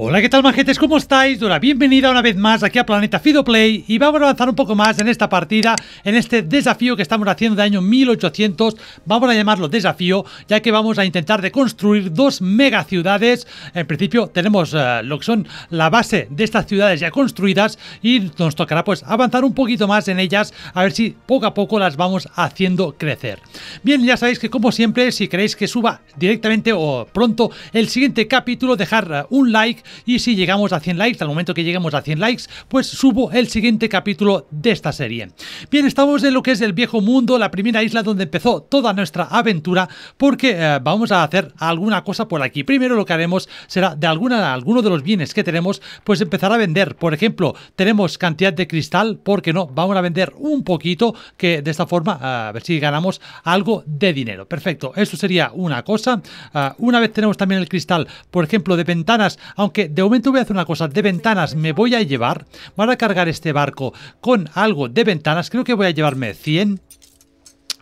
Hola, ¿qué tal majetes? ¿Cómo estáis? dura bienvenida una vez más aquí a Planeta Play y vamos a avanzar un poco más en esta partida, en este desafío que estamos haciendo de año 1800, vamos a llamarlo desafío, ya que vamos a intentar de construir dos mega ciudades. En principio tenemos eh, lo que son la base de estas ciudades ya construidas y nos tocará pues avanzar un poquito más en ellas, a ver si poco a poco las vamos haciendo crecer. Bien, ya sabéis que como siempre, si queréis que suba directamente o pronto el siguiente capítulo, dejar eh, un like y si llegamos a 100 likes, al momento que lleguemos a 100 likes, pues subo el siguiente capítulo de esta serie. Bien, estamos en lo que es el viejo mundo, la primera isla donde empezó toda nuestra aventura, porque eh, vamos a hacer alguna cosa por aquí. Primero lo que haremos será de alguna, alguno de los bienes que tenemos, pues empezar a vender. Por ejemplo, tenemos cantidad de cristal, porque no? Vamos a vender un poquito, que de esta forma, eh, a ver si ganamos algo de dinero. Perfecto, eso sería una cosa. Ah, una vez tenemos también el cristal, por ejemplo, de ventanas, aunque de momento voy a hacer una cosa de ventanas, me voy a llevar, voy a cargar este barco con algo de ventanas, creo que voy a llevarme 100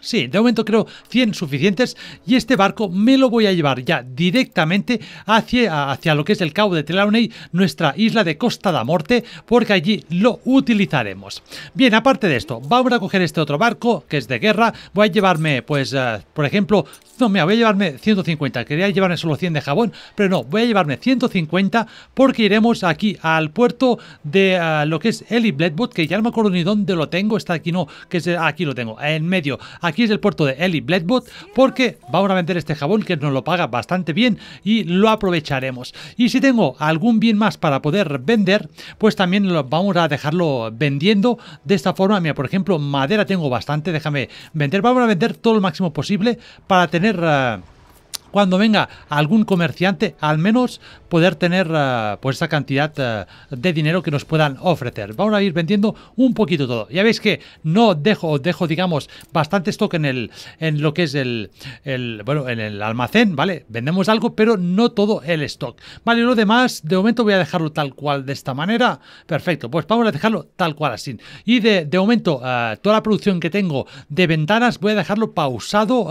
Sí, de momento creo 100 suficientes y este barco me lo voy a llevar ya directamente hacia, hacia lo que es el cabo de Trelawney, nuestra isla de Costa da Morte, porque allí lo utilizaremos. Bien, aparte de esto, vamos a coger este otro barco que es de guerra, voy a llevarme pues, eh, por ejemplo, no, me voy a llevarme 150, quería llevarme solo 100 de jabón, pero no, voy a llevarme 150 porque iremos aquí al puerto de eh, lo que es Eli Bledwood, que ya no me acuerdo ni dónde lo tengo, está aquí no, que es, aquí lo tengo, en medio, aquí aquí es el puerto de Ellie Bledbot porque vamos a vender este jabón que nos lo paga bastante bien y lo aprovecharemos. Y si tengo algún bien más para poder vender, pues también lo vamos a dejarlo vendiendo de esta forma. Mira, por ejemplo, madera tengo bastante, déjame vender. Vamos a vender todo lo máximo posible para tener... Eh, cuando venga algún comerciante, al menos poder tener eh, pues esa cantidad eh, de dinero que nos puedan ofrecer. Vamos a ir vendiendo un poquito todo. Ya veis que no dejo, dejo digamos, bastante stock en el en lo que es el, el bueno, en el almacén, ¿vale? Vendemos algo, pero no todo el stock. Vale, lo demás, de momento voy a dejarlo tal cual de esta manera. Perfecto, pues vamos a dejarlo tal cual así. Y de, de momento, eh, toda la producción que tengo de ventanas voy a dejarlo pausado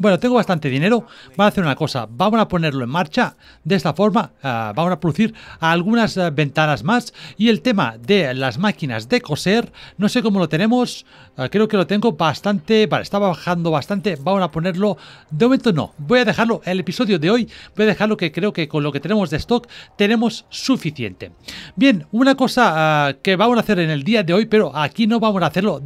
bueno, tengo bastante dinero, van a hacer una cosa, vamos a ponerlo en marcha, de esta forma ah, vamos a producir algunas eh, ventanas más y el tema de las máquinas de coser, no sé cómo lo tenemos, ah, creo que lo tengo bastante, vale, está bajando bastante, vamos a ponerlo, de momento no, voy a dejarlo, el episodio de hoy, voy a dejarlo que creo que con lo que tenemos de stock tenemos suficiente. Bien, una cosa ah, que vamos a hacer en el día de hoy, pero aquí no vamos a hacerlo,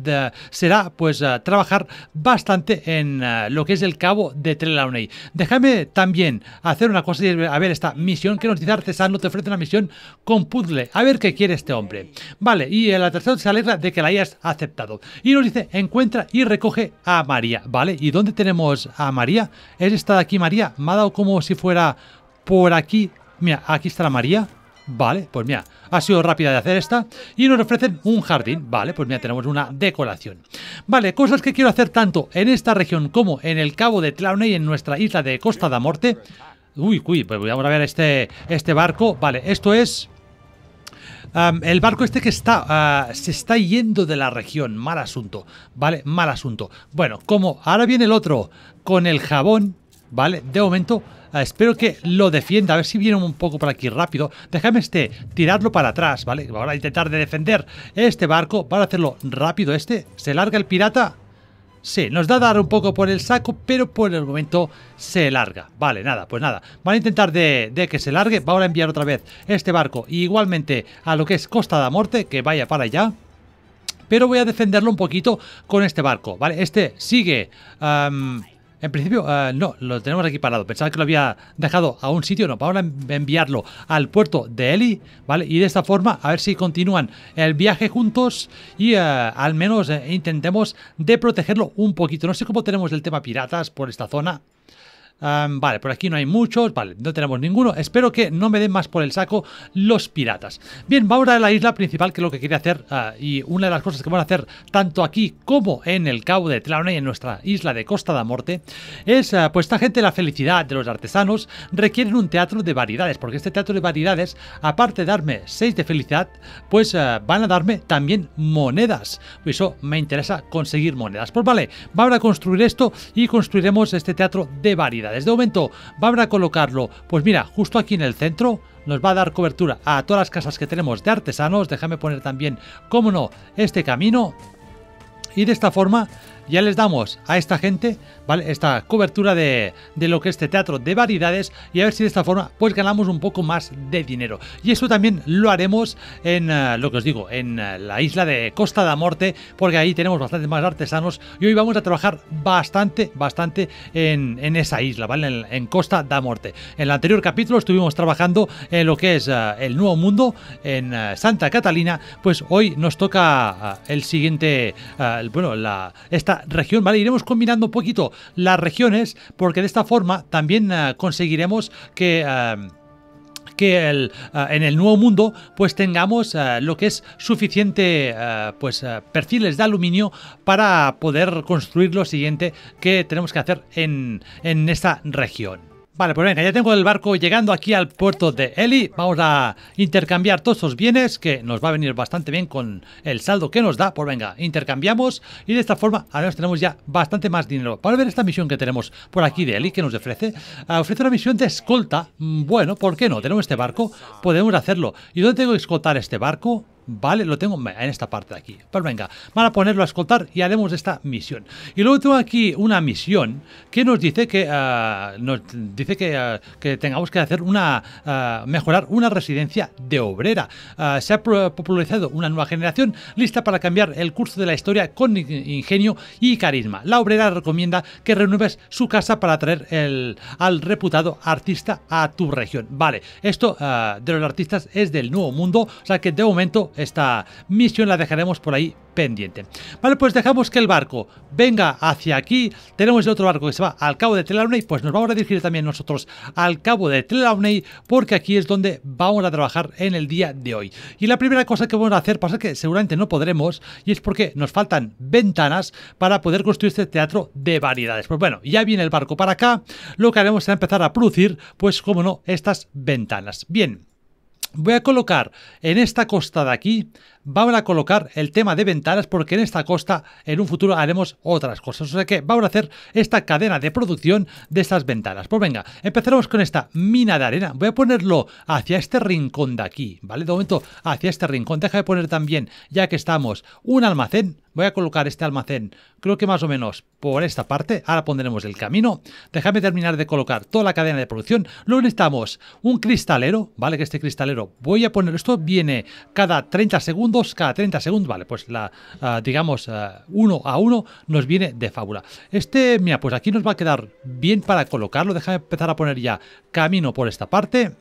será pues trabajar bastante en lo que es el cabo de Trelawney. Déjame también hacer una cosa y a ver esta misión que nos dice Artesano, te ofrece una misión con puzzle. A ver qué quiere este hombre. Vale, y el artesano se alegra de que la hayas aceptado. Y nos dice, encuentra y recoge a María. Vale, ¿y dónde tenemos a María? Es esta de aquí María. Me ha dado como si fuera por aquí. Mira, aquí está la María. Vale, pues mira, ha sido rápida de hacer esta. Y nos ofrecen un jardín. Vale, pues mira, tenemos una decoración. Vale, cosas que quiero hacer tanto en esta región como en el Cabo de Y en nuestra isla de Costa da Morte. Uy, uy, pues voy a ver este, este barco. Vale, esto es... el barco este que está ah, se está yendo de la región, mal asunto, ¿vale? Mal asunto. Bueno, como ahora viene el otro con el jabón, ¿vale? De momento Ah, espero que lo defienda. A ver si viene un poco por aquí rápido. Déjame este, tirarlo para atrás, ¿vale? Ahora a intentar de defender este barco. a hacerlo rápido este. Se larga el pirata. Sí, nos da dar un poco por el saco, pero por el momento se larga. Vale, nada, pues nada. Van a intentar de, que se largue. Va a enviar otra vez este barco. igualmente a lo que es Costa la Morte, que vaya para allá pero voy a defenderlo un poquito con este barco, ¿vale? Este sigue en principio, eh, no, lo tenemos aquí parado. Pensaba que lo había dejado a un sitio, no. Vamos pues a enviarlo al puerto de Eli, ¿vale? Y de esta forma, a ver si continúan el viaje juntos y eh, al menos eh, intentemos de protegerlo un poquito. No sé cómo tenemos el tema piratas por esta zona vale, por aquí no hay muchos, vale, no tenemos ninguno. Espero que no me den más por el saco los piratas. Bien, vamos a la isla principal, que es lo que quería hacer. Ah, y una de las cosas que van a hacer tanto aquí como en el Cabo de y en nuestra isla de Costa de Morte, es, ah, pues esta gente, la felicidad de los artesanos, requieren un teatro de variedades, porque este teatro de variedades, aparte de darme 6 de felicidad, pues ah, van a darme también monedas. Por Eso me interesa conseguir monedas. Pues vale, vamos a construir esto y construiremos este teatro de variedades. Desde va momento, ¿vamos a colocarlo, pues mira, justo aquí en el centro, nos va a dar cobertura a todas las casas que tenemos de artesanos. Déjame poner también, cómo no, este camino. Y de esta forma ya les damos a esta gente ¿vale? esta cobertura de, lo que es este teatro de variedades y a ver si de esta forma pues ganamos un poco más de dinero. Y eso también lo haremos en eh, lo que os digo, en eh, la isla de Costa da Morte, porque ahí tenemos bastante más artesanos y hoy vamos a trabajar bastante, bastante en, en esa isla, ¿vale? En, Costa da Morte. En el anterior capítulo estuvimos trabajando en lo que es eh, el Nuevo Mundo, en Santa Catalina, pues hoy nos toca el siguiente, bueno, la, esta región, ¿vale? Iremos combinando un poquito las regiones porque de esta forma también eh, conseguiremos que... Eh, que el, eh, en el nuevo mundo pues tengamos lo que es suficiente pues perfiles de aluminio para poder construir lo siguiente que tenemos que hacer en, en esta región. Vale, pues venga, ya tengo el barco llegando aquí al puerto de Eli. Vamos a intercambiar todos esos bienes, que nos va a venir bastante bien con el saldo que nos da. Pues venga, intercambiamos y de esta forma ahora tenemos ya bastante más dinero. Para ver esta misión que tenemos por aquí de Eli, que nos ofrece, ah, ofrece una misión de escolta. Mm, bueno, ¿por qué no? Tenemos este barco, podemos hacerlo. ¿Y dónde tengo que escoltar este barco? Vale, lo tengo en esta parte de aquí. Pues venga, van a ponerlo a escoltar y haremos esta misión. Y luego tengo aquí una misión que nos dice que eh, nos dice eh, que, tengamos que hacer una eh, mejorar una residencia de obrera. se ha popularizado una nueva generación lista para cambiar el curso de la historia con ingenio y carisma. La obrera recomienda que renueves su casa para traer el, al reputado artista a tu región. Vale, esto de los artistas es del nuevo mundo, o sea que de momento esta misión la dejaremos por ahí pendiente. Vale, pues dejamos que el barco venga hacia aquí. Tenemos el otro barco que se va al cabo de y pues nos vamos a dirigir también nosotros al cabo de Trelawney porque aquí es donde vamos a trabajar en el día de hoy. Y la primera cosa que vamos a hacer, pasa que seguramente no podremos, y es porque nos faltan ventanas para poder construir este teatro de variedades. Pues bueno, ya viene el barco para acá, lo que haremos es empezar a producir, pues como no, estas ventanas. Bien. Voy a colocar en esta costa de aquí Vamos a colocar el tema de ventanas porque en esta costa en un futuro haremos otras cosas. O sea que vamos a hacer esta cadena de producción de estas ventanas. Pues venga, empezaremos con esta mina de arena. Voy a ponerlo hacia este rincón de aquí, ¿vale? De momento hacia este rincón. Deja de poner también, ya que estamos, un almacén. Voy a colocar este almacén, creo que más o menos por esta parte. Ahora pondremos el camino. Déjame terminar de colocar toda la cadena de producción. Luego necesitamos un cristalero, ¿vale? Que este cristalero voy a poner... Esto viene cada 30 segundos cada 30 segundos. Vale, pues la, ah, digamos, ah, uno a uno nos viene de fábula. Este, mira, pues aquí nos va a quedar bien para colocarlo. Déjame empezar a poner ya camino por esta parte.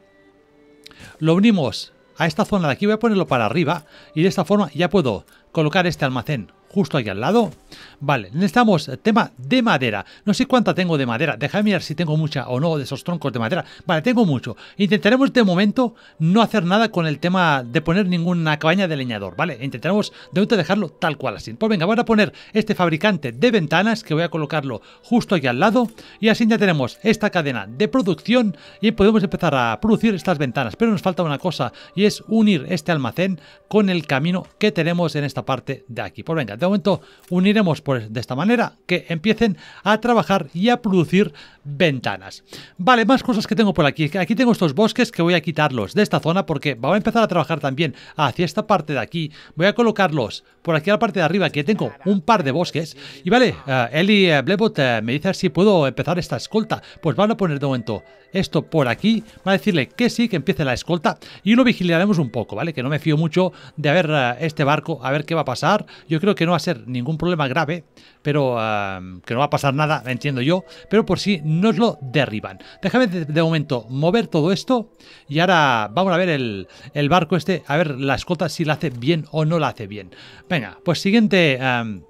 Lo unimos a esta zona de aquí. Voy a ponerlo para arriba y de esta forma ya puedo colocar este almacén justo aquí al lado. Vale, necesitamos tema de madera. No sé cuánta tengo de madera. Déjame mirar si tengo mucha o no de esos troncos de madera. Vale, tengo mucho. Intentaremos de momento no hacer nada con el tema de poner ninguna cabaña de leñador, ¿vale? Intentaremos de momento dejarlo tal cual así. Pues venga, voy a poner este fabricante de ventanas que voy a colocarlo justo aquí al lado. Y así ya tenemos esta cadena de producción y podemos empezar a producir estas ventanas. Pero nos falta una cosa y es unir este almacén con el camino que tenemos en esta parte de aquí. Pues venga, de momento uniremos pues, de esta manera que empiecen a trabajar y a producir ventanas. Vale, más cosas que tengo por aquí. Aquí tengo estos bosques que voy a quitarlos de esta zona porque vamos a empezar a trabajar también hacia esta parte de aquí. Voy a colocarlos por aquí a la parte de arriba que tengo un par de bosques. Y vale, eh, Eli eh, eh, me dice si puedo empezar esta escolta. Pues van a poner de momento esto por aquí, va a decirle que sí, que empiece la escolta y lo vigilaremos un poco, ¿vale? Que no me fío mucho de ver eh, este barco, a ver qué va a pasar. Yo creo que no va a ser ningún problema grave, pero eh, que no va a pasar nada, entiendo yo, pero por si nos lo derriban. Déjame de, momento mover todo esto y ahora vamos a ver el, barco este, a ver la escolta si la hace bien o no la hace bien. Venga, pues siguiente... Eh,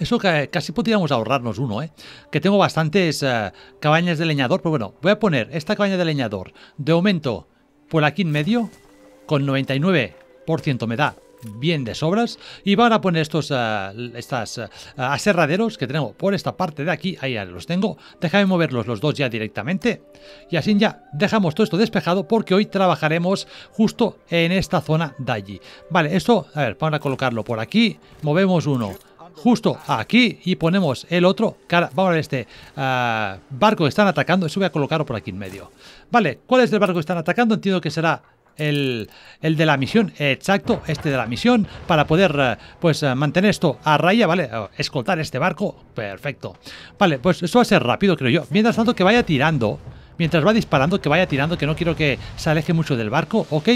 eso que casi podríamos ahorrarnos uno, ¿eh? Que tengo bastantes eh, cabañas de leñador, pero bueno, voy a poner esta cabaña de leñador de aumento por aquí en medio, con 99% me da bien de sobras y van a poner estos eh, estas eh, aserraderos que tengo por esta parte de aquí ahí ya los tengo déjame moverlos los dos ya directamente y así ya dejamos todo esto despejado porque hoy trabajaremos justo en esta zona de allí vale esto a ver vamos a colocarlo por aquí movemos uno justo aquí y ponemos el otro. Cara, vamos a ver este ah, barco que están atacando. Eso voy a colocarlo por aquí en medio. Vale, ¿cuál es el barco que están atacando? Entiendo que será el, el, de la misión, exacto, este de la misión, para poder ah, pues ah, mantener esto a raya, ¿vale? Escoltar este barco, perfecto. Vale, pues eso va a ser rápido, creo yo. Mientras tanto que vaya tirando, mientras va disparando, que vaya tirando, que no quiero que se aleje mucho del barco, ¿ok? ok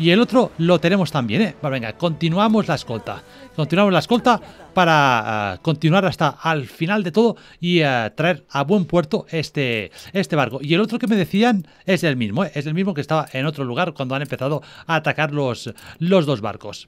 y el otro lo tenemos también, ¿eh? Bueno, venga, continuamos la escolta. Continuamos la escolta para ah, continuar hasta al final de todo y ah, traer a buen puerto este, este barco. Y el otro que me decían es el mismo, ¿eh? es el mismo que estaba en otro lugar cuando han empezado a atacar los, los dos barcos.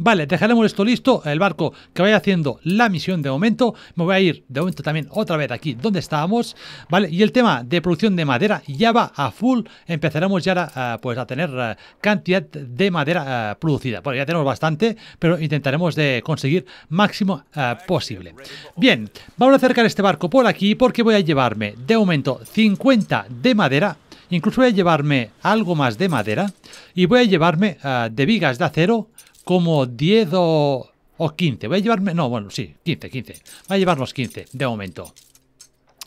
Vale, dejaremos esto listo, el barco que vaya haciendo la misión de momento. Me voy a ir de momento también otra vez aquí donde estábamos, ¿vale? Y el tema de producción de madera ya va a full. Empezaremos ya a, eh, pues, a tener eh, cantidad de madera eh, producida. Bueno, ya tenemos bastante, pero intentaremos de conseguir máximo posible. Bien, vamos a acercar este barco por aquí porque voy a llevarme de aumento 50 de madera. Incluso voy a llevarme algo más de madera y voy a llevarme de vigas de acero como 10 o, 15. Voy a llevarme, no, bueno, sí, 15, 15. Voy a llevar los 15 de momento.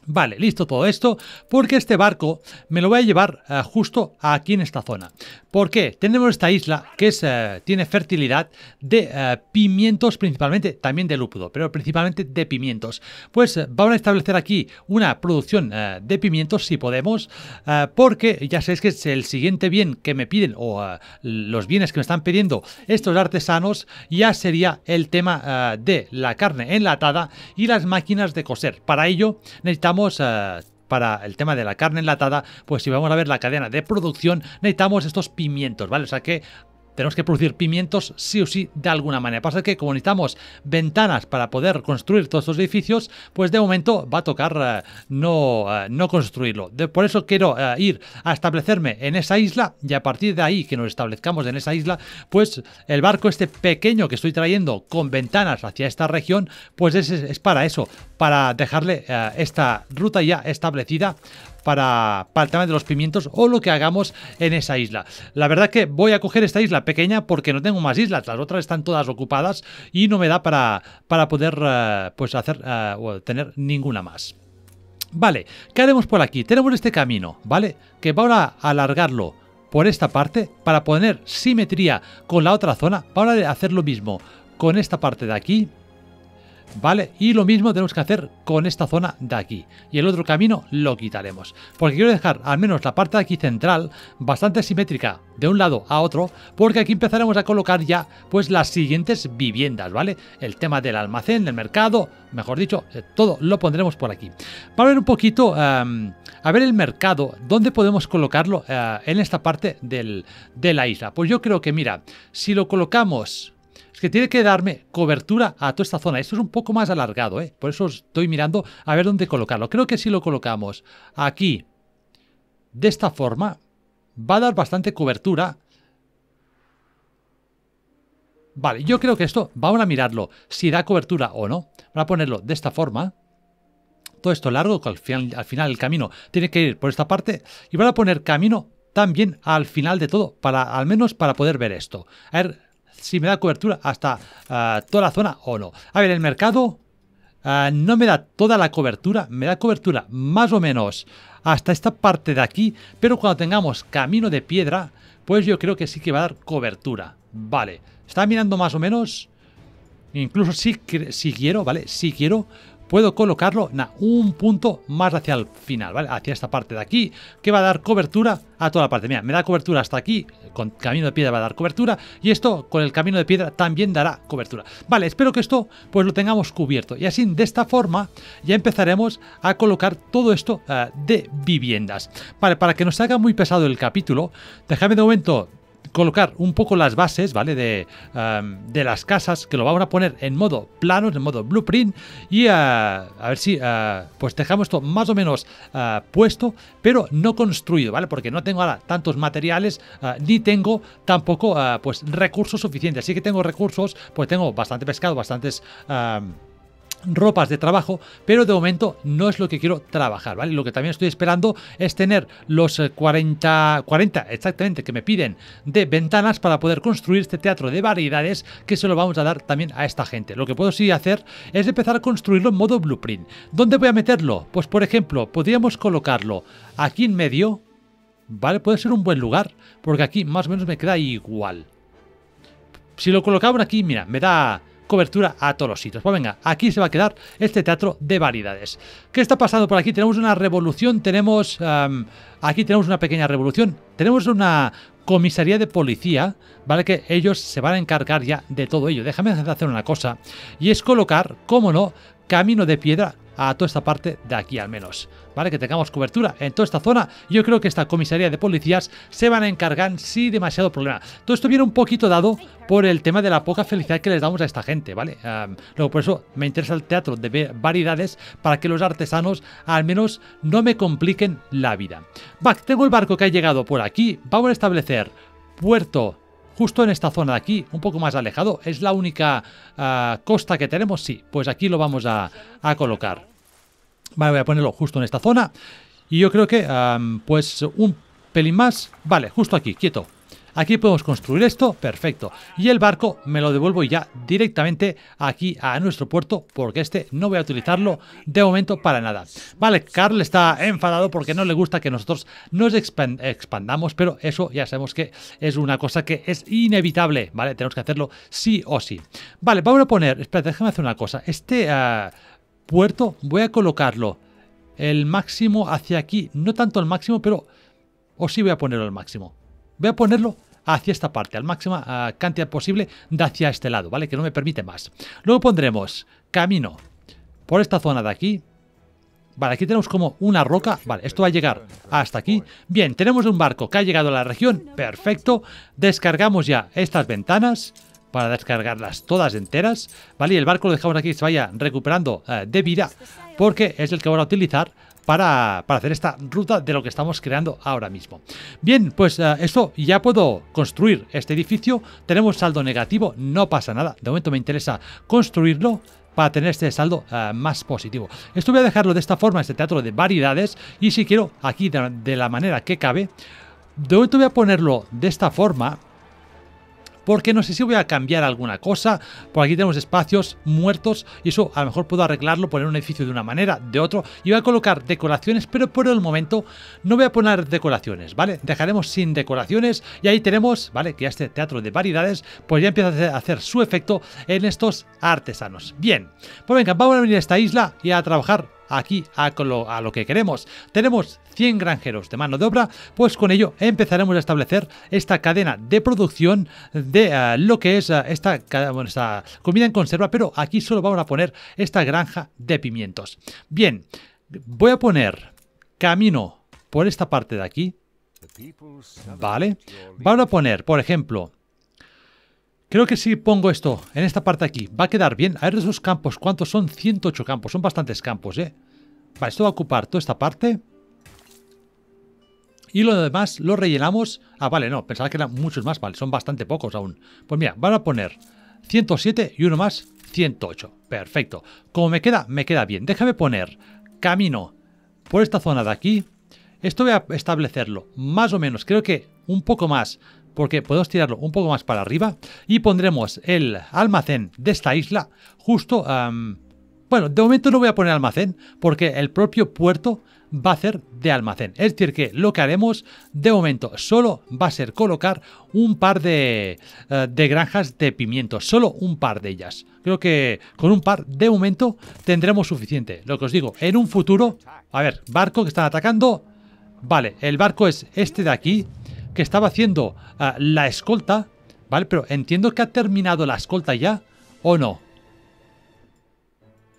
Vale, listo todo esto, porque este barco me lo voy a llevar eh, justo aquí en esta zona. porque Tenemos esta isla que eh, tiene fertilidad de eh, pimientos, principalmente también de lúpulo, pero principalmente de pimientos. Pues vamos a establecer aquí una producción de pimientos, si podemos, porque ya sabéis que es el siguiente bien que me piden, o los bienes que me están pidiendo estos artesanos, ya sería el tema de la carne enlatada y las máquinas de coser. Para ello necesitamos eh, para el tema de la carne enlatada, pues si vamos a ver la cadena de producción, necesitamos estos pimientos, ¿vale? O sea que tenemos que producir pimientos sí o sí de alguna manera. Pasa que como necesitamos ventanas para poder construir todos estos edificios, pues de momento va a tocar eh, no, eh, no construirlo. por eso quiero eh, ir a establecerme en esa isla y a partir de ahí que nos establezcamos en esa isla, pues el barco este pequeño que estoy trayendo con ventanas hacia esta región, pues es, es para eso, para dejarle esta ruta ya establecida para, el tema de los pimientos o lo que hagamos en esa isla. La verdad que voy a coger esta isla pequeña porque no tengo más islas, las otras están todas ocupadas y no me da para, para poder eh, pues hacer eh, tener ninguna más. Vale, ¿qué haremos por aquí? Tenemos este camino, ¿vale? Que va a alargarlo por esta parte para poner simetría con la otra zona. Para a hacer lo mismo con esta parte de aquí, ¿vale? Y lo mismo tenemos que hacer con esta zona de aquí. Y el otro camino lo quitaremos. Porque quiero dejar al menos la parte de aquí central bastante simétrica de un lado a otro, porque aquí empezaremos a colocar ya pues las siguientes viviendas, ¿vale? El tema del almacén, del mercado, mejor dicho, eh, todo lo pondremos por aquí. Para ver un poquito, em, a ver el mercado, ¿dónde podemos colocarlo eh, en esta parte del, de la isla? Pues yo creo que, mira, si lo colocamos que tiene que darme cobertura a toda esta zona. Esto es un poco más alargado, ¿eh? por eso estoy mirando a ver dónde colocarlo. Creo que si lo colocamos aquí, de esta forma, va a dar bastante cobertura. Vale, yo creo que esto, vamos a mirarlo, si da cobertura o no. Voy a ponerlo de esta forma. Todo esto largo, que al final, el camino tiene que ir por esta parte. Y van a poner camino también al final de todo, para al menos para poder ver esto. A ver, si me da cobertura hasta ah, toda la zona o no. A ver, el mercado ah, no me da toda la cobertura, me da cobertura más o menos hasta esta parte de aquí, pero cuando tengamos camino de piedra, pues yo creo que sí que va a dar cobertura. Vale, está mirando más o menos, incluso si, si quiero, ¿vale? Si quiero, puedo colocarlo un punto más hacia el final, ¿vale? Hacia esta parte de aquí, que va a dar cobertura a toda la parte. Mira, me da cobertura hasta aquí, con camino de piedra va a dar cobertura, y esto con el camino de piedra también dará cobertura. Vale, espero que esto pues lo tengamos cubierto, y así de esta forma ya empezaremos a colocar todo esto eh, de viviendas. Vale, para que no se haga muy pesado el capítulo, déjame de momento colocar un poco las bases, ¿vale? De, las casas, que lo vamos a poner en modo plano, en modo blueprint, y ah, a ver si, ah, pues dejamos esto más o menos ah, puesto, pero no construido, ¿vale? Porque no tengo ahora tantos materiales, ni tengo tampoco, pues, recursos suficientes. Así que tengo recursos, pues tengo bastante pescado, bastantes ropas de trabajo, pero de momento no es lo que quiero trabajar, ¿vale? Lo que también estoy esperando es tener los 40, eh, 40 exactamente que me piden de ventanas para poder construir este teatro de variedades que se lo vamos a dar también a esta gente. Lo que puedo sí hacer es empezar a construirlo en modo blueprint. ¿Dónde voy a meterlo? Pues por ejemplo, podríamos colocarlo aquí en medio, ¿vale? Puede ser un buen lugar, porque aquí más o menos me queda igual. Si lo colocamos aquí, mira, me da cobertura a todos los sitios. Pues venga, aquí se va a quedar este teatro de variedades. ¿Qué está pasando por aquí? Tenemos una revolución, tenemos... aquí tenemos una pequeña revolución. Tenemos una comisaría de policía, ¿vale? Que ellos se van a encargar ya de todo ello. Déjame hacer una cosa, y es colocar, como no, camino de piedra a toda esta parte de aquí al menos, ¿vale? Que tengamos cobertura en toda esta zona. Yo creo que esta comisaría de policías se van a encargar sin demasiado problema. Todo esto viene un poquito dado por el tema de la poca felicidad que les damos a esta gente, ¿vale? luego por eso me interesa el teatro de variedades para que los artesanos al menos no me compliquen la vida. Back, tengo el barco que ha llegado por aquí. Vamos a establecer Puerto, justo en esta zona de aquí, un poco más alejado. Es la única ah, costa que tenemos, sí. Pues aquí lo vamos a, colocar. Vale, voy a ponerlo justo en esta zona. Y yo creo que, pues, un pelín más. Vale, justo aquí, quieto. Aquí podemos construir esto, perfecto. Y el barco me lo devuelvo ya directamente aquí a nuestro puerto, porque este no voy a utilizarlo de momento para nada. Vale, Carl está enfadado porque no le gusta que nosotros nos expandamos, pero eso ya sabemos que es una cosa que es inevitable, ¿vale? Tenemos que hacerlo sí o sí. Vale, vamos a poner, espera, déjame hacer una cosa. Este ah, puerto voy a colocarlo el máximo hacia aquí, no tanto el máximo, pero... O sí voy a ponerlo al máximo voy a ponerlo hacia esta parte, al máxima cantidad posible de hacia este lado, ¿vale? Que no me permite más. Luego pondremos camino por esta zona de aquí. Vale, aquí tenemos como una roca. Vale, esto va a llegar hasta aquí. Bien, tenemos un barco que ha llegado a la región. Perfecto. Descargamos ya estas ventanas para descargarlas todas enteras, ¿vale? Y el barco lo dejamos aquí que se vaya recuperando eh, de vida, porque es el que van a utilizar para, hacer esta ruta de lo que estamos creando ahora mismo. Bien, pues eso, eh, esto ya puedo construir este edificio. Tenemos saldo negativo, no pasa nada. De momento me interesa construirlo para tener este saldo eh, más positivo. Esto voy a dejarlo de esta forma, este teatro de variedades, y si quiero, aquí de, de la manera que cabe, de momento voy a ponerlo de esta forma, porque no sé si voy a cambiar alguna cosa, por aquí tenemos espacios muertos y eso a lo mejor puedo arreglarlo, poner un edificio de una manera, de otro, y voy a colocar decoraciones, pero por el momento no voy a poner decoraciones, ¿vale? Dejaremos sin decoraciones y ahí tenemos, ¿vale? Que este teatro de variedades, pues ya empieza a hacer su efecto en estos artesanos. Bien, pues venga, vamos a venir a esta isla y a trabajar aquí a lo, que queremos. Tenemos 100 granjeros de mano de obra, pues con ello empezaremos a establecer esta cadena de producción de eh, lo que es eh, esta comida en conserva, pero aquí solo vamos a poner esta granja de pimientos. Bien, voy a poner camino por esta parte de aquí, ¿vale? Vamos a poner, por ejemplo, Creo que si pongo esto en esta parte aquí, va a quedar bien. A ver esos campos, ¿cuántos son? 108 campos, son bastantes campos, ¿eh? Vale, esto va a ocupar toda esta parte. Y lo demás lo rellenamos. Ah, vale, no, pensaba que eran muchos más, vale, son bastante pocos aún. Pues mira, van a poner 107 y uno más, 108. Perfecto. Como me queda, me queda bien. Déjame poner camino por esta zona de aquí. Esto voy a establecerlo, más o menos, creo que un poco más porque podemos tirarlo un poco más para arriba y pondremos el almacén de esta isla justo... bueno, de momento no voy a poner almacén porque el propio puerto va a ser de almacén. Es decir, que lo que haremos de momento solo va a ser colocar un par de, eh, de granjas de pimientos, solo un par de ellas. Creo que con un par de momento tendremos suficiente. Lo que os digo, en un futuro... A ver, barco que están atacando... Vale, el barco es este de aquí, que estaba haciendo ah, la escolta, ¿vale? Pero entiendo que ha terminado la escolta ya, ¿o no?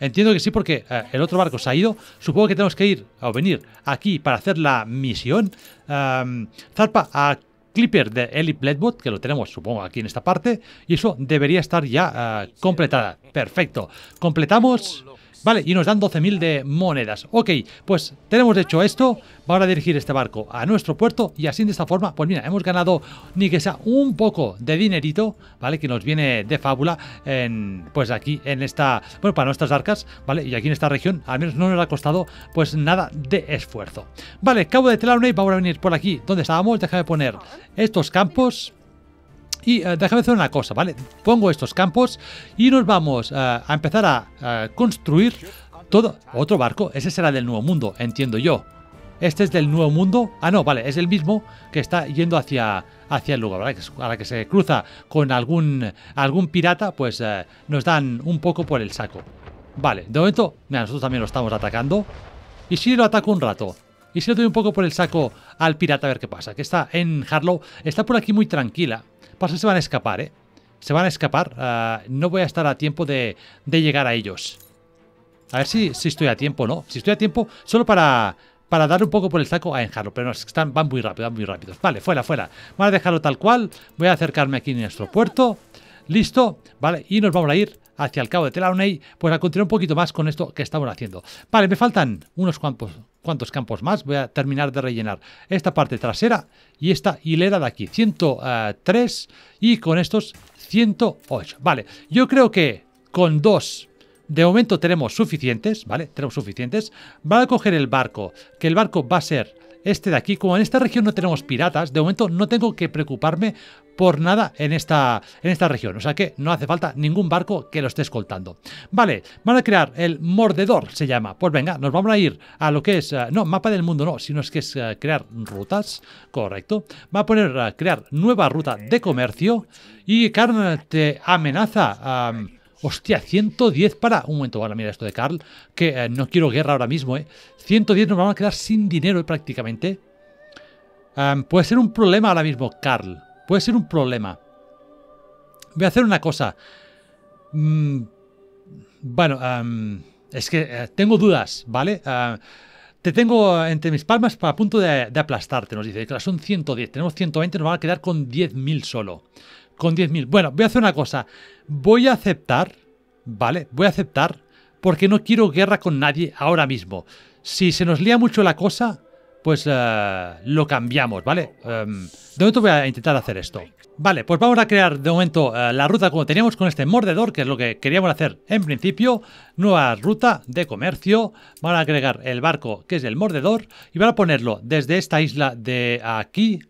Entiendo que sí, porque ah, el otro barco se ha ido. Supongo que tenemos que ir o venir aquí para hacer la misión. zarpa a Clipper de Ellie Bloodbot, que lo tenemos, supongo, aquí en esta parte. Y eso debería estar ya ah, completada. Perfecto. Completamos Vale, y nos dan 12.000 de monedas. Ok, pues tenemos hecho esto. Vamos a dirigir este barco a nuestro puerto y así de esta forma, pues mira, hemos ganado ni que sea un poco de dinerito, ¿vale? Que nos viene de fábula en, pues aquí en esta, bueno, para nuestras arcas, ¿vale? Y aquí en esta región, al menos no nos ha costado pues nada de esfuerzo. Vale, cabo de y vamos a venir por aquí donde estábamos. de poner estos campos. Y eh, déjame hacer una cosa, ¿vale? Pongo estos campos y nos vamos eh, a empezar a eh, construir todo otro barco. Ese será del Nuevo Mundo, entiendo yo. Este es del Nuevo Mundo. Ah, no, vale, es el mismo que está yendo hacia, hacia el lugar, ¿vale? A la que se cruza con algún, algún pirata, pues nos dan un poco por el saco. Vale, de momento, mira, nosotros también lo estamos atacando. Y si lo ataco un rato, y si le doy un poco por el saco al pirata a ver qué pasa. Que está en Harlow. Está por aquí muy tranquila se van a escapar, ¿eh? Se van a escapar. Ah, no voy a estar a tiempo de, llegar a ellos. A ver si, si, estoy a tiempo, o ¿no? Si estoy a tiempo, solo para, para dar un poco por el saco a enjarlo. Pero no, están, van muy rápido, van muy rápidos. Vale, fuera, fuera. Van a dejarlo tal cual. Voy a acercarme aquí en nuestro puerto. Listo, ¿vale? Y nos vamos a ir hacia el cabo de Telauney. Pues a continuar un poquito más con esto que estamos haciendo. Vale, me faltan unos cuantos, cuántos campos más voy a terminar de rellenar. Esta parte trasera y esta hilera de aquí, 103 eh, y con estos 108. Vale, yo creo que con dos de momento tenemos suficientes, ¿vale? Tenemos suficientes. Va a coger el barco, que el barco va a ser este de aquí. Como en esta región no tenemos piratas, de momento no tengo que preocuparme por nada en esta, en esta región. O sea que no hace falta ningún barco que lo esté escoltando. Vale, van a crear el mordedor, se llama. Pues venga, nos vamos a ir a lo que es, eh, no, mapa del mundo no, sino es que es eh, crear rutas, correcto. Va a poner eh, crear nueva ruta de comercio y carne te amenaza... a... Hostia, 110 para... Un momento, ahora mira esto de Carl, que eh, no quiero guerra ahora mismo, ¿eh? 110 nos vamos a quedar sin dinero eh, prácticamente. puede ser un problema ahora mismo, Carl. Puede ser un problema. Voy a hacer una cosa. Mm, bueno, es que eh, tengo dudas, ¿vale? Ah, te tengo entre mis palmas para a punto de, aplastarte, nos dice. Claro, son 110, tenemos 120, nos van a quedar con 10.000 solo. Con 10.000. Bueno, voy a hacer una cosa. Voy a aceptar, ¿vale? Voy a aceptar porque no quiero guerra con nadie ahora mismo. Si se nos lía mucho la cosa, pues eh, lo cambiamos, ¿vale? Em, de momento voy a intentar hacer esto. Vale, pues vamos a crear de momento eh, la ruta como teníamos con este mordedor, que es lo que queríamos hacer en principio. Nueva ruta de comercio. Van a agregar el barco, que es el mordedor, y van a ponerlo desde esta isla de aquí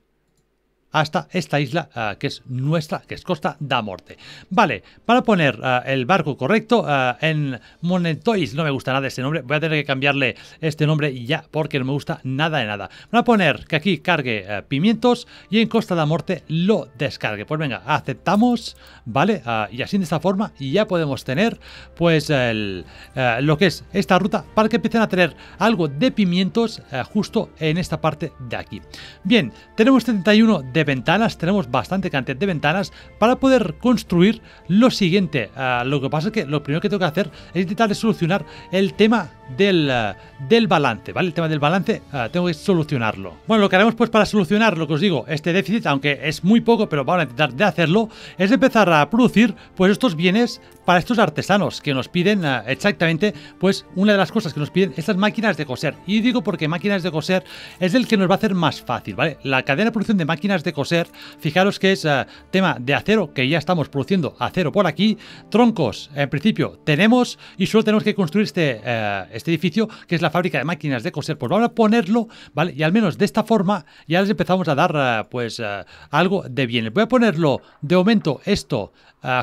hasta esta isla ah, que es nuestra, que es Costa da Morte. Vale, para poner ah, el barco correcto ah, en Monetois, no me gusta nada este nombre, voy a tener que cambiarle este nombre ya porque no me gusta nada de nada. Voy a poner que aquí cargue pimientos y en Costa da Morte lo descargue. Pues venga, aceptamos, ¿vale? y así de esta forma ya podemos tener pues lo que es esta ruta para que empiecen a tener algo de pimientos justo en esta parte de aquí. Bien, tenemos 31 de ventanas, tenemos bastante cantidad de ventanas para poder construir lo siguiente. Ah, lo que pasa es que lo primero que tengo que hacer es intentar solucionar el tema ah, del, balance, ¿vale? El tema del balance ah, tengo que solucionarlo. Bueno, lo que haremos pues para solucionar, lo que os digo, este déficit, aunque es muy poco, pero vamos a intentar de hacerlo, es empezar a producir pues estos bienes para estos artesanos que nos piden exactamente pues una de las cosas que nos piden estas máquinas de coser. Y digo porque máquinas de coser es el que nos va a hacer más fácil, ¿vale? La cadena de producción de máquinas de coser, fijaros que es eh, tema de acero, que ya estamos produciendo acero por aquí, troncos, en principio tenemos, y solo tenemos que construir este, eh, este edificio, que es la fábrica de máquinas de coser, pues vamos a ponerlo, ¿vale? Y al menos de esta forma ya les empezamos a dar, eh, pues, algo de bien. Voy a ponerlo de aumento esto,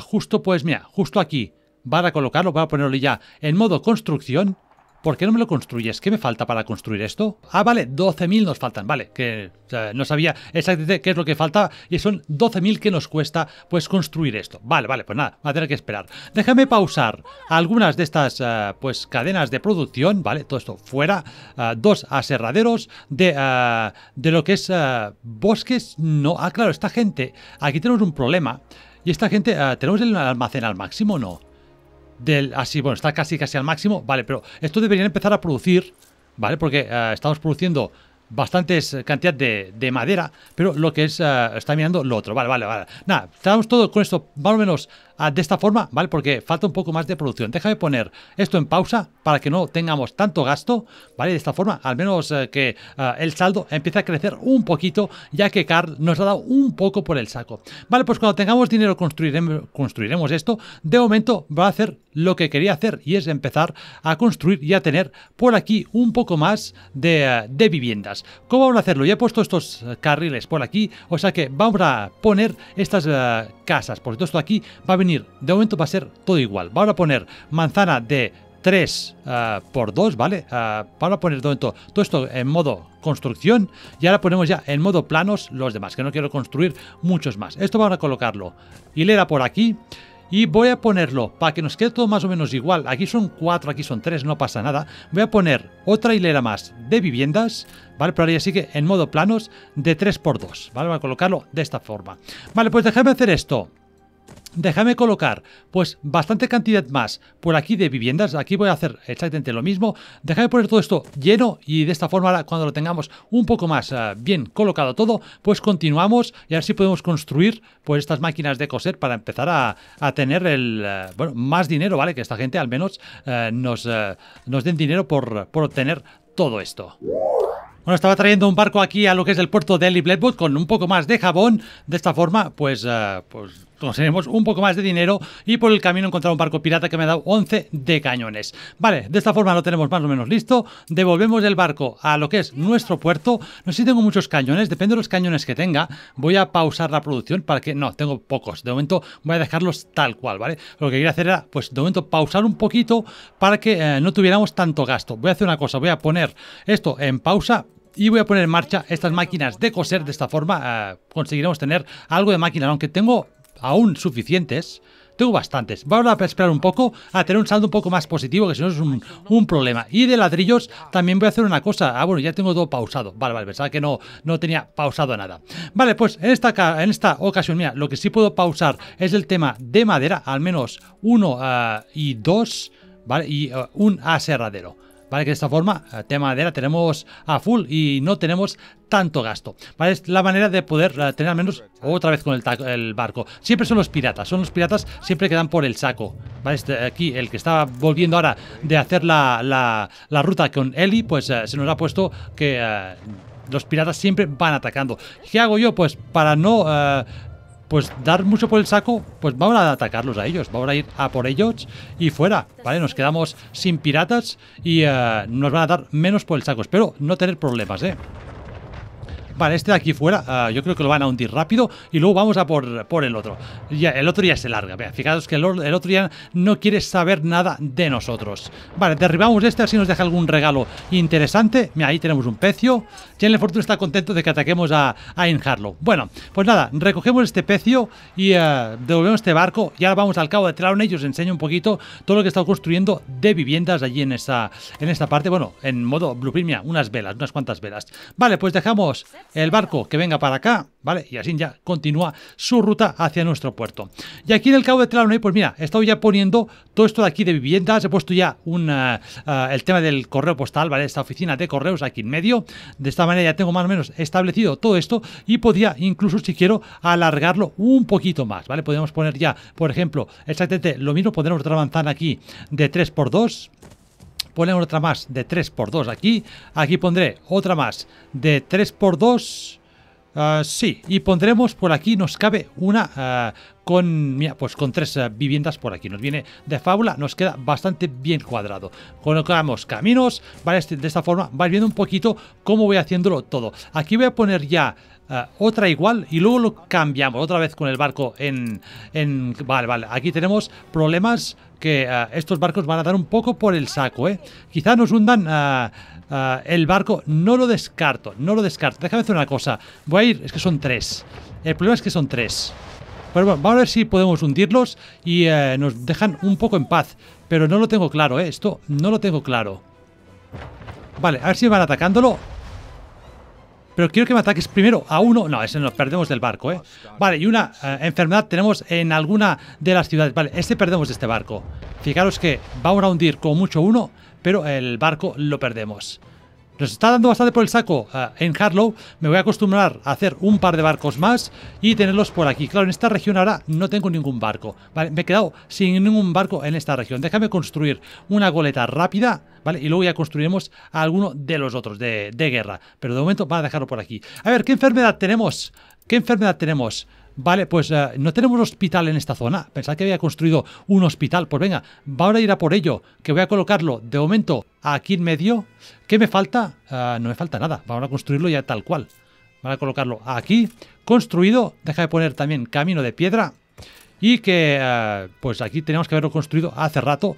justo, pues, mira, justo aquí, van a colocarlo, para a ponerlo ya en modo construcción, ¿Por qué no me lo construyes? ¿Qué me falta para construir esto? Ah, vale, 12.000 nos faltan, vale, que no sabía exactamente qué es lo que falta y son 12.000 que nos cuesta pues construir esto. Vale, vale, pues nada, va a tener que esperar. Déjame pausar algunas de estas eh, pues cadenas de producción, vale, todo esto fuera, eh, dos aserraderos de, eh, de lo que es bosques, no, ah, claro, esta gente, aquí tenemos un problema y esta gente, ¿tenemos el almacén al máximo o no? del así, bueno, está casi casi al máximo, vale, pero esto debería empezar a producir, ¿vale? Porque eh, estamos produciendo bastantes eh, cantidad de, madera, pero lo que es, eh, está mirando lo otro, vale, vale, vale. Nada, estamos todo con esto más o menos Ah, de esta forma, ¿vale? Porque falta un poco más de producción. Déjame poner esto en pausa para que no tengamos tanto gasto, ¿vale? De esta forma, al menos eh, que eh, el saldo empiece a crecer un poquito, ya que Carl nos ha dado un poco por el saco. Vale, pues cuando tengamos dinero construiremos, esto. De momento va a hacer lo que quería hacer y es empezar a construir y a tener por aquí un poco más de, eh, viviendas. ¿Cómo vamos a hacerlo? Ya he puesto estos carriles por aquí, o sea que vamos a poner estas casas. Por esto, esto aquí va a venir de momento va a ser todo igual. Vamos a poner manzana de 3 eh, por 2, ¿vale? Eh, vamos a poner todo, todo esto en modo construcción y ahora ponemos ya en modo planos los demás, que no quiero construir muchos más. Esto vamos a colocarlo hilera por aquí y voy a ponerlo para que nos quede todo más o menos igual. Aquí son 4, aquí son 3, no pasa nada. Voy a poner otra hilera más de viviendas, ¿vale? Pero ahora ya que en modo planos de 3 por 2, ¿vale? a colocarlo de esta forma. Vale, pues déjame hacer esto. Déjame colocar, pues bastante cantidad más por aquí de viviendas. Aquí voy a hacer exactamente lo mismo. Déjame poner todo esto lleno y de esta forma cuando lo tengamos un poco más ah, bien colocado todo, pues continuamos y así podemos construir pues estas máquinas de coser para empezar a, tener el ah, bueno, más dinero, ¿vale? Que esta gente al menos ah, nos, nos den dinero por, obtener todo esto. Bueno, estaba trayendo un barco aquí a lo que es el puerto de Eli Bledwood con un poco más de jabón. De esta forma, pues, pues conseguiremos un poco más de dinero y por el camino encontrar un barco pirata que me ha dado 11 de cañones. Vale, de esta forma lo tenemos más o menos listo. Devolvemos el barco a lo que es nuestro puerto. No sé si tengo muchos cañones, depende de los cañones que tenga. Voy a pausar la producción para que... No, tengo pocos. De momento voy a dejarlos tal cual, ¿vale? Lo que quería hacer era, pues de momento, pausar un poquito para que eh, no tuviéramos tanto gasto. Voy a hacer una cosa, voy a poner esto en pausa y voy a poner en marcha estas máquinas de coser. De esta forma eh, conseguiremos tener algo de máquina, aunque tengo aún suficientes. Tengo bastantes. Vamos a esperar un poco a tener un saldo un poco más positivo, que si no es un, problema. Y de ladrillos también voy a hacer una cosa. Ah, bueno, ya tengo todo pausado. Vale, vale, pensaba que no, no tenía pausado nada. Vale, pues en esta, en esta ocasión, mira, lo que sí puedo pausar es el tema de madera, al menos uno ah, y dos, ¿vale? Y ah, un aserradero. ¿vale? Que de esta forma, eh, tema de madera tenemos a full y no tenemos tanto gasto, ¿vale? Es la manera de poder eh, tener al menos otra vez con el, barco. Siempre son los piratas, son los piratas siempre que dan por el saco, ¿vale? Este, aquí, el que estaba volviendo ahora de hacer la, ruta con Eli, pues eh, se nos ha puesto que... los piratas siempre van atacando. ¿Qué hago yo? Pues para no pues dar mucho por el saco, pues vamos a atacarlos a ellos, vamos a ir a por ellos y fuera, ¿vale? Nos quedamos sin piratas y eh, nos van a dar menos por el saco. Espero no tener problemas, ¿eh? para este de aquí fuera, ah, yo creo que lo van a hundir rápido y luego vamos a por, el otro. Ya, el otro ya se larga. Vea, fijaros que el, otro ya no quiere saber nada de nosotros. Vale, derribamos este, así nos deja algún regalo interesante. Mira, ahí tenemos un pecio. Jalen Fortune está contento de que ataquemos a, a Bueno, pues nada, recogemos este pecio y ah, devolvemos este barco. ya vamos al cabo de Trelawney y os enseño un poquito todo lo que está construyendo de viviendas allí en esta, en esta parte. Bueno, en modo blueprint, unas velas, unas cuantas velas. Vale, pues dejamos el barco que venga para acá, ¿vale? Y así ya continúa su ruta hacia nuestro puerto. Y aquí en el Cabo de Trelawney, pues mira, he estado ya poniendo todo esto de aquí de viviendas, he puesto ya eh, eh, el tema del correo postal, ¿vale? Esta oficina de correos aquí en medio. De esta manera ya tengo más o menos establecido todo esto y podría incluso, si quiero, alargarlo un poquito más, ¿vale? Podríamos poner ya, por ejemplo, exactamente lo mismo, Podríamos otra aquí de 3x2, Ponemos otra más de 3x2 aquí. Aquí pondré otra más de 3x2. Ah, sí, y pondremos por aquí, nos cabe una ah, con, mira, pues con tres ah, viviendas por aquí. Nos viene de fábula, nos queda bastante bien cuadrado. Colocamos caminos, este, De esta forma vais viendo un poquito cómo voy haciéndolo todo. Aquí voy a poner ya Ah, otra igual y luego lo cambiamos otra vez con el barco en... vale, vale, aquí tenemos problemas que ah, estos barcos van a dar un poco por el saco, ¿eh? Quizá nos hundan ah, el barco, no lo descarto, no lo descarto. Déjame hacer una cosa, voy a ir, es que son tres, el problema es que son tres. Pero bueno, vamos a ver si podemos hundirlos y eh, nos dejan un poco en paz. Pero no lo tengo claro, ¿eh? Esto no lo tengo claro. Vale, a ver si van atacándolo. Pero quiero que me ataques primero a uno. No, ese nos perdemos del barco, ¿eh? Vale, y una eh, enfermedad tenemos en alguna de las ciudades. Vale, este perdemos este barco. Fijaros que vamos a hundir con mucho uno, pero el barco lo perdemos. Nos está dando bastante por el saco ah, en Harlow. Me voy a acostumbrar a hacer un par de barcos más y tenerlos por aquí. Claro, en esta región ahora no tengo ningún barco. Me he quedado sin ningún barco en esta región. Déjame construir una goleta rápida. ¿Vale? Y luego ya construiremos a alguno de los otros de, de guerra. Pero de momento van a dejarlo por aquí. A ver, ¿qué enfermedad tenemos? ¿Qué enfermedad tenemos? Vale, pues eh, no tenemos hospital en esta zona. Pensad que había construido un hospital. Pues venga, va a ir a por ello, que voy a colocarlo de momento aquí en medio. ¿Qué me falta? Eh, no me falta nada. Vamos a construirlo ya tal cual. Van a colocarlo aquí, construido. Deja de poner también camino de piedra y que eh, pues aquí tenemos que haberlo construido hace rato.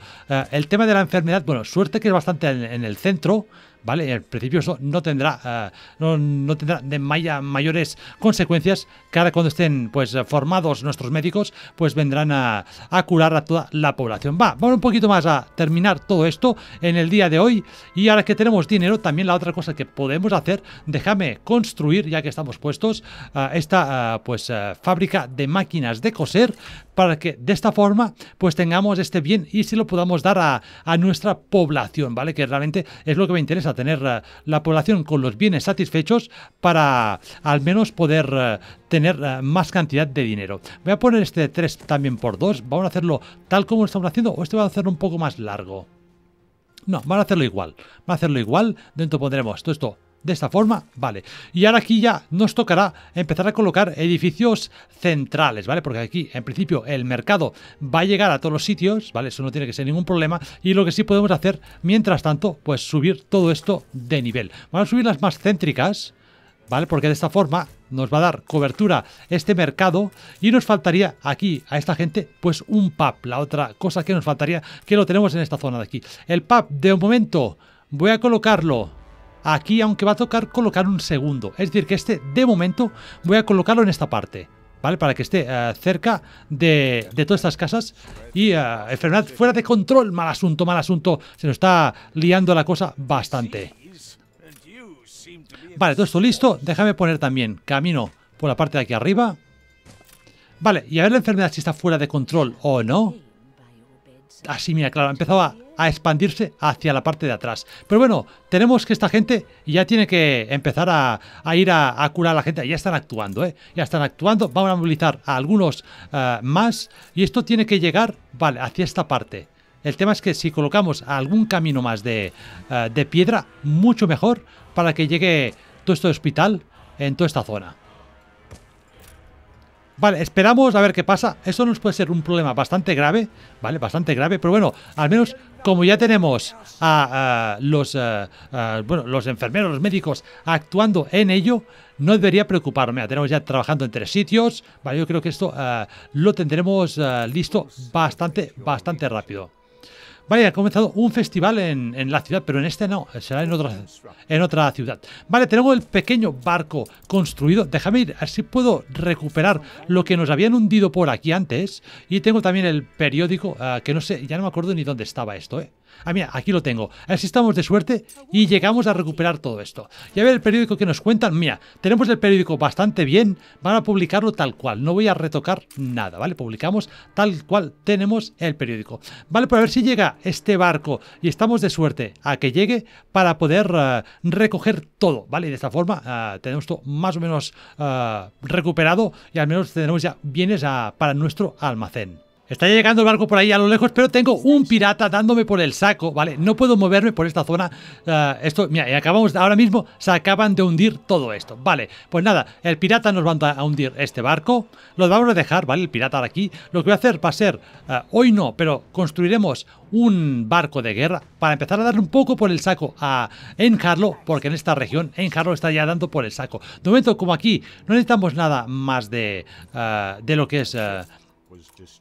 el tema de la enfermedad, bueno, suerte que es bastante en el centro, ¿vale? En principio eso no tendrá, eh, no, tendrá de mayores consecuencias, que ahora cuando estén pues formados nuestros médicos, pues vendrán a, curar a toda la población. Va, vamos un poquito más a terminar todo esto en el día de hoy y ahora que tenemos dinero, también la otra cosa que podemos hacer, déjame construir, ya que estamos puestos, eh, esta eh, pues fábrica de máquinas de coser para que de esta forma pues tengamos este bien y si lo podamos dar a nuestra población, ¿vale? Que realmente es lo que me interesa tener eh, la población con los bienes satisfechos para al menos poder eh, tener eh, más cantidad de dinero. Voy a poner este 3 también por 2. Vamos a hacerlo tal como lo estamos haciendo o este va a hacerlo un poco más largo. No, van a hacerlo igual. Van a hacerlo igual. Dentro pondremos todo esto de esta forma, vale. Y ahora aquí ya nos tocará empezar a colocar edificios centrales, ¿vale? Porque aquí, en principio, el mercado va a llegar a todos los sitios, ¿vale? Eso no tiene que ser ningún problema. Y lo que sí podemos hacer, mientras tanto, pues subir todo esto de nivel. Vamos a subir las más céntricas, ¿vale? Porque de esta forma nos va a dar cobertura este mercado y nos faltaría aquí a esta gente pues un pub, la otra cosa que nos faltaría que lo tenemos en esta zona de aquí. El pub de un momento voy a colocarlo Aquí, aunque va a tocar colocar un segundo. Es decir, que este, de momento, voy a colocarlo en esta parte. ¿Vale? Para que esté eh, cerca de, de, todas estas casas. Y eh, enfermedad fuera de control. Mal asunto, mal asunto. Se nos está liando la cosa bastante. Vale, todo esto listo. Déjame poner también camino por la parte de aquí arriba. Vale, y a ver la enfermedad si está fuera de control o no así, mira, claro, empezaba a expandirse hacia la parte de atrás. Pero bueno, tenemos que esta gente ya tiene que empezar a, ir a, curar a la gente. Ya están actuando, ¿eh? Ya están actuando. Vamos a movilizar a algunos eh, más. Y esto tiene que llegar, vale, hacia esta parte. El tema es que si colocamos algún camino más de, eh, de piedra, mucho mejor para que llegue todo este hospital en toda esta zona. Vale, esperamos a ver qué pasa. Eso nos puede ser un problema bastante grave, ¿vale? Bastante grave, pero bueno, al menos como ya tenemos a, los, eh, bueno, los enfermeros, los médicos actuando en ello, no debería preocuparme. Tenemos ya trabajando en tres sitios, Yo creo que esto eh, lo tendremos eh, listo bastante, bastante rápido. Vale, ha comenzado un festival en, la ciudad, pero en este no, será en otra, en otra ciudad. Vale, tenemos el pequeño barco construido. Déjame ir, así puedo recuperar lo que nos habían hundido por aquí antes. Y tengo también el periódico, ah, que no sé, ya no me acuerdo ni dónde estaba esto, ¿eh? Ah, mira, aquí lo tengo. A ver si estamos de suerte y llegamos a recuperar todo esto. Y a ver el periódico que nos cuentan. Mira, tenemos el periódico bastante bien. Van a publicarlo tal cual. No voy a retocar nada, ¿vale? Publicamos tal cual tenemos el periódico. Vale, para pues a ver si llega este barco y estamos de suerte a que llegue para poder eh, recoger todo, ¿vale? de esta forma eh, tenemos todo más o menos eh, recuperado y al menos tenemos ya bienes para nuestro almacén. Está llegando el barco por ahí a lo lejos, pero tengo un pirata dándome por el saco, ¿vale? No puedo moverme por esta zona. Eh, esto, mira, y acabamos, ahora mismo se acaban de hundir todo esto. Vale, pues nada, el pirata nos va a hundir este barco. Lo vamos a dejar, ¿vale? El pirata de aquí. Lo que voy a hacer va a ser, eh, hoy no, pero construiremos un barco de guerra para empezar a darle un poco por el saco a Enjarlo, porque en esta región Enjarlo está ya dando por el saco. De momento, como aquí no necesitamos nada más de, eh, de lo que es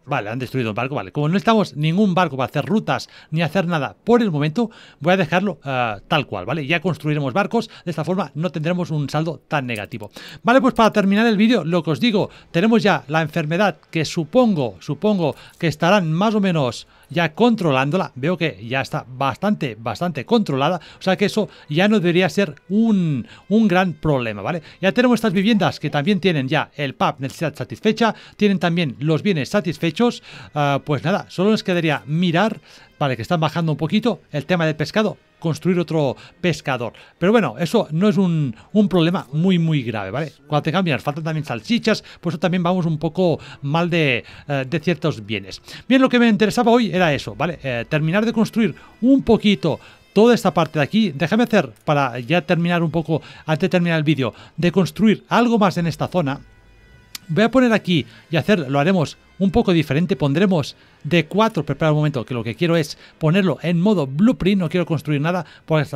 Vale, han destruido un barco, vale. Como no estamos ningún barco para hacer rutas ni hacer nada por el momento, voy a dejarlo eh, tal cual, ¿vale? Ya construiremos barcos, de esta forma no tendremos un saldo tan negativo. Vale, pues para terminar el vídeo, lo que os digo, tenemos ya la enfermedad que supongo, supongo que estarán más o menos ya controlándola. Veo que ya está bastante, bastante controlada. O sea que eso ya no debería ser un, un gran problema, ¿vale? Ya tenemos estas viviendas que también tienen ya el PAP necesidad satisfecha. Tienen también los bienes satisfechos. Ah, pues nada, solo nos quedaría mirar Vale, que están bajando un poquito el tema del pescado, construir otro pescador. Pero bueno, eso no es un, problema muy, muy grave, ¿vale? Cuando te cambias, faltan también salchichas, pues eso también vamos un poco mal de, eh, ciertos bienes. Bien, lo que me interesaba hoy era eso, ¿vale? Eh, terminar de construir un poquito toda esta parte de aquí. Déjame hacer, para ya terminar un poco, antes de terminar el vídeo, de construir algo más en esta zona, voy a poner aquí y hacer, lo haremos un poco diferente, pondremos de 4, pero espera un momento, que lo que quiero es ponerlo en modo blueprint, no quiero construir nada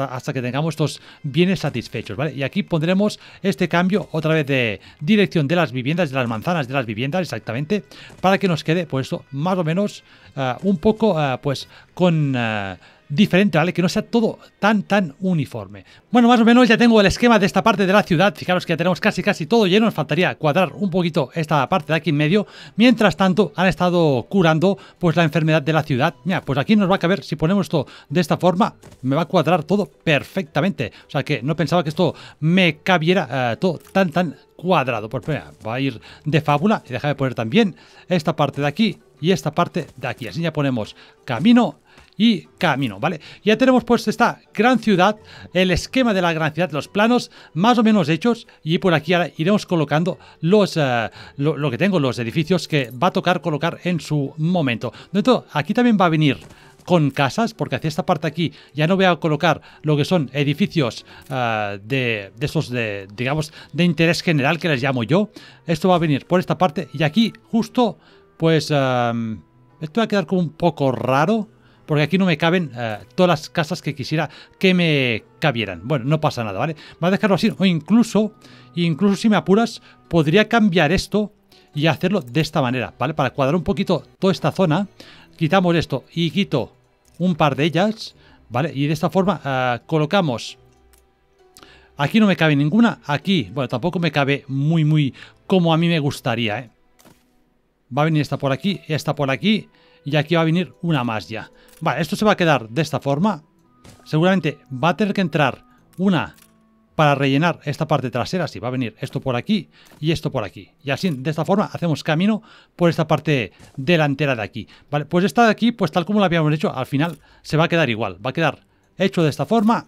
hasta, que tengamos estos bienes satisfechos, ¿vale? Y aquí pondremos este cambio otra vez de dirección de las viviendas, de las manzanas de las viviendas, exactamente, para que nos quede, pues más o menos ah, un poco, ah, pues con... Ah, diferente, ¿vale? Que no sea todo tan, tan uniforme. Bueno, más o menos ya tengo el esquema de esta parte de la ciudad. Fijaros que ya tenemos casi, casi todo lleno. Nos faltaría cuadrar un poquito esta parte de aquí en medio. Mientras tanto, han estado curando pues la enfermedad de la ciudad. Mira, pues aquí nos va a caber, si ponemos esto de esta forma, me va a cuadrar todo perfectamente. O sea que no pensaba que esto me cabiera eh, todo tan, tan cuadrado. Pues mira, va a ir de fábula. Y de poner también esta parte de aquí y esta parte de aquí. Así ya ponemos camino y camino, ¿vale? Ya tenemos pues esta gran ciudad, el esquema de la gran ciudad, los planos más o menos hechos y por aquí ahora iremos colocando los, eh, lo, que tengo, los edificios que va a tocar colocar en su momento. De todo, aquí también va a venir con casas, porque hacia esta parte aquí ya no voy a colocar lo que son edificios eh, de, de esos de, digamos, de interés general que les llamo yo. Esto va a venir por esta parte y aquí justo pues esto va a quedar como un poco raro, porque aquí no me caben eh, todas las casas que quisiera que me cabieran. Bueno, no pasa nada, ¿vale? Va a dejarlo así, o incluso, incluso si me apuras, podría cambiar esto y hacerlo de esta manera, ¿vale? Para cuadrar un poquito toda esta zona, quitamos esto y quito un par de ellas, ¿vale? Y de esta forma eh, colocamos... Aquí no me cabe ninguna, aquí, bueno, tampoco me cabe muy, muy como a mí me gustaría, ¿eh? Va a venir esta por aquí, esta por aquí. Y aquí va a venir una más ya. Vale, esto se va a quedar de esta forma. Seguramente va a tener que entrar una para rellenar esta parte trasera. Sí, va a venir esto por aquí y esto por aquí. Y así, de esta forma, hacemos camino por esta parte delantera de aquí. Vale, pues esta de aquí, pues tal como la habíamos hecho, al final se va a quedar igual. Va a quedar hecho de esta forma,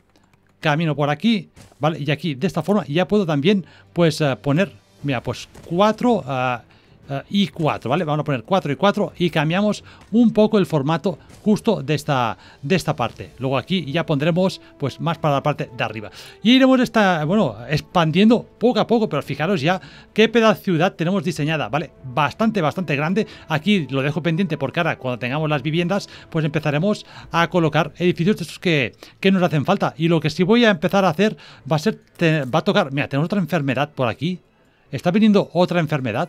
camino por aquí, ¿vale? Y aquí, de esta forma, ya puedo también, pues, eh, poner, mira, pues cuatro ah, y 4, ¿vale? Vamos a poner 4 y 4 y cambiamos un poco el formato justo de esta, de esta parte. Luego aquí ya pondremos pues más para la parte de arriba. Y iremos esta, bueno, expandiendo poco a poco, pero fijaros ya qué pedazo de ciudad tenemos diseñada, ¿vale? Bastante, bastante grande. Aquí lo dejo pendiente porque ahora cuando tengamos las viviendas, pues empezaremos a colocar edificios de estos que, que nos hacen falta. Y lo que sí voy a empezar a hacer va a ser, va a tocar, mira, tenemos otra enfermedad por aquí. Está viniendo otra enfermedad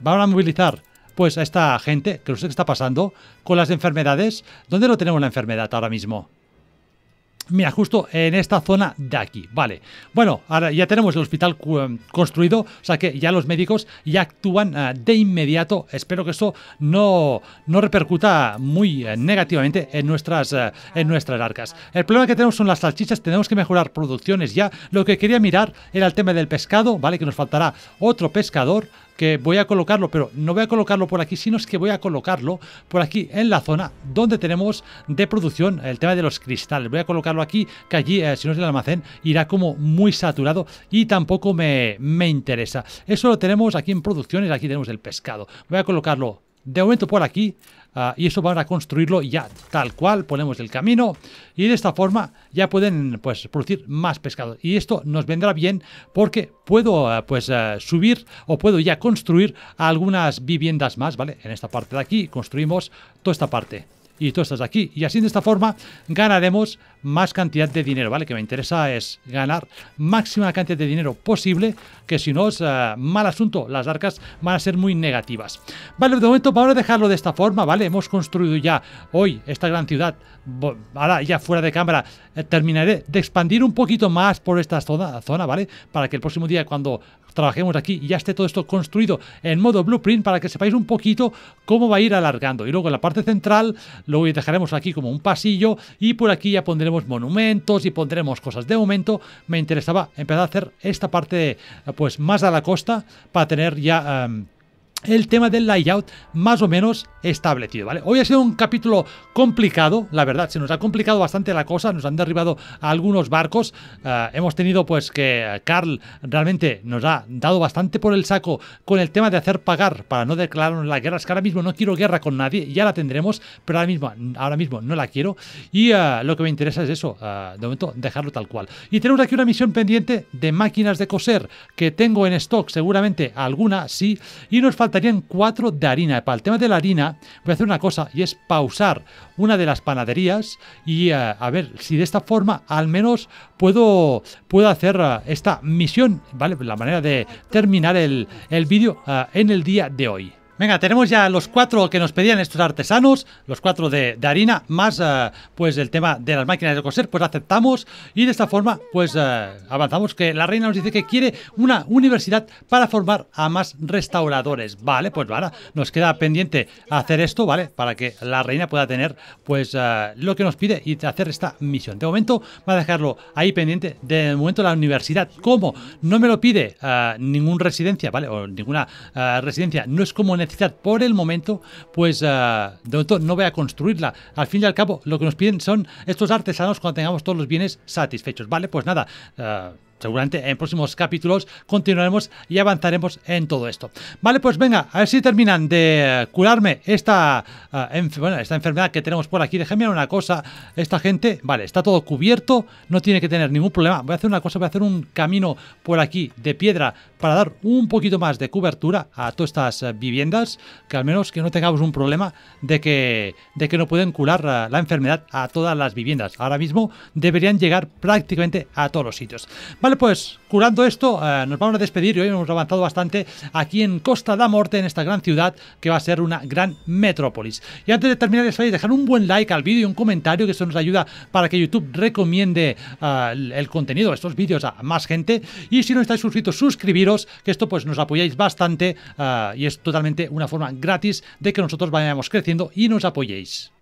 van a movilizar pues a esta gente, que no sé qué está pasando, con las enfermedades. ¿Dónde no tenemos la enfermedad ahora mismo? Mira, justo en esta zona de aquí, vale. Bueno, ahora ya tenemos el hospital em, construido, o sea que ya los médicos ya actúan eh, de inmediato. Espero que esto no, no repercuta muy eh, negativamente en nuestras, eh, en nuestras arcas. El problema que tenemos son las salchichas, tenemos que mejorar producciones ya. Lo que quería mirar era el tema del pescado, ¿vale? Que nos faltará otro pescador que voy a colocarlo, pero no voy a colocarlo por aquí, sino es que voy a colocarlo por aquí en la zona donde tenemos de producción el tema de los cristales. Voy a colocarlo aquí, que allí, eh, si no es el almacén, irá como muy saturado y tampoco me, me interesa. Eso lo tenemos aquí en producciones, aquí tenemos el pescado. Voy a colocarlo de momento por aquí ah, y eso para a construirlo ya tal cual ponemos el camino y de esta forma ya pueden pues producir más pescado y esto nos vendrá bien porque puedo ah, pues ah, subir o puedo ya construir algunas viviendas más vale en esta parte de aquí construimos toda esta parte y tú estás aquí. Y así de esta forma ganaremos más cantidad de dinero, ¿vale? Que me interesa es ganar máxima cantidad de dinero posible, que si no es eh, mal asunto, las arcas van a ser muy negativas. Vale, de momento vamos a dejarlo de esta forma, ¿vale? Hemos construido ya hoy esta gran ciudad, ahora ya fuera de cámara, eh, terminaré de expandir un poquito más por esta zona, zona, ¿vale? Para que el próximo día cuando trabajemos aquí y ya esté todo esto construido en modo blueprint para que sepáis un poquito cómo va a ir alargando. Y luego en la parte central, lo dejaremos aquí como un pasillo y por aquí ya pondremos monumentos y pondremos cosas. De momento me interesaba empezar a hacer esta parte pues más a la costa para tener ya... Em, el tema del layout más o menos establecido, ¿vale? Hoy ha sido un capítulo complicado, la verdad, se nos ha complicado bastante la cosa, nos han derribado algunos barcos, ah, hemos tenido pues que Carl realmente nos ha dado bastante por el saco con el tema de hacer pagar para no declararnos la guerra, es que ahora mismo no quiero guerra con nadie, ya la tendremos, pero ahora mismo, ahora mismo no la quiero y ah, lo que me interesa es eso, ah, de momento dejarlo tal cual. Y tenemos aquí una misión pendiente de máquinas de coser que tengo en stock, seguramente alguna sí, y nos falta faltarían cuatro de harina. Para el tema de la harina, voy a hacer una cosa y es pausar una de las panaderías y eh, a ver si de esta forma al menos puedo, puedo hacer eh, esta misión, ¿vale? La manera de terminar el, vídeo eh, en el día de hoy. Venga, tenemos ya los cuatro que nos pedían estos artesanos, los cuatro de, harina, más eh, pues el tema de las máquinas de coser, pues aceptamos y de esta forma pues eh, avanzamos, que la reina nos dice que quiere una universidad para formar a más restauradores, vale, pues nos queda pendiente hacer esto, vale, para que la reina pueda tener pues eh, lo que nos pide y hacer esta misión. De momento va a dejarlo ahí pendiente, de momento la universidad, como no me lo pide ninguna residencia, vale, o ninguna residencia, no es como necesario por el momento, pues ah, de no voy a construirla. Al fin y al cabo, lo que nos piden son estos artesanos cuando tengamos todos los bienes satisfechos. Vale, pues nada. Ah, seguramente en próximos capítulos continuaremos y avanzaremos en todo esto. Vale, pues venga, a ver si terminan de curarme esta, ah, esta enfermedad que tenemos por aquí. Déjenme una cosa, esta gente, vale, está todo cubierto, no tiene que tener ningún problema. Voy a hacer una cosa, voy a hacer un camino por aquí de piedra para dar un poquito más de cobertura a todas estas eh, viviendas, que al menos que no tengamos un problema de que, de que no pueden curar eh, la enfermedad a todas las viviendas. Ahora mismo deberían llegar prácticamente a todos los sitios. Vale, Vale, pues curando esto, eh, nos vamos a despedir y hoy hemos avanzado bastante aquí en Costa da Morte, en esta gran ciudad que va a ser una gran metrópolis. Y antes de terminar, les voy a dejar un buen like al vídeo y un comentario, que eso nos ayuda para que YouTube recomiende eh, el contenido, estos vídeos a más gente. Y si no estáis suscritos, suscribiros, que esto pues nos apoyáis bastante eh, y es totalmente una forma gratis de que nosotros vayamos creciendo y nos apoyéis.